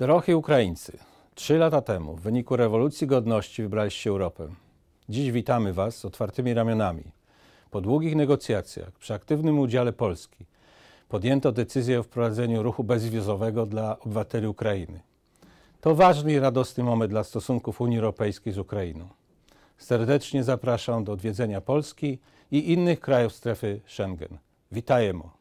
Drochy Ukraińcy, trzy lata temu w wyniku rewolucji godności wybraliście Europę. Dziś witamy Was z otwartymi ramionami. Po długich negocjacjach, przy aktywnym udziale Polski, podjęto decyzję o wprowadzeniu ruchu bezwizowego dla obywateli Ukrainy. To ważny i radosny moment dla stosunków Unii Europejskiej z Ukrainą. Serdecznie zapraszam do odwiedzenia Polski i innych krajów strefy Schengen. Witajemo!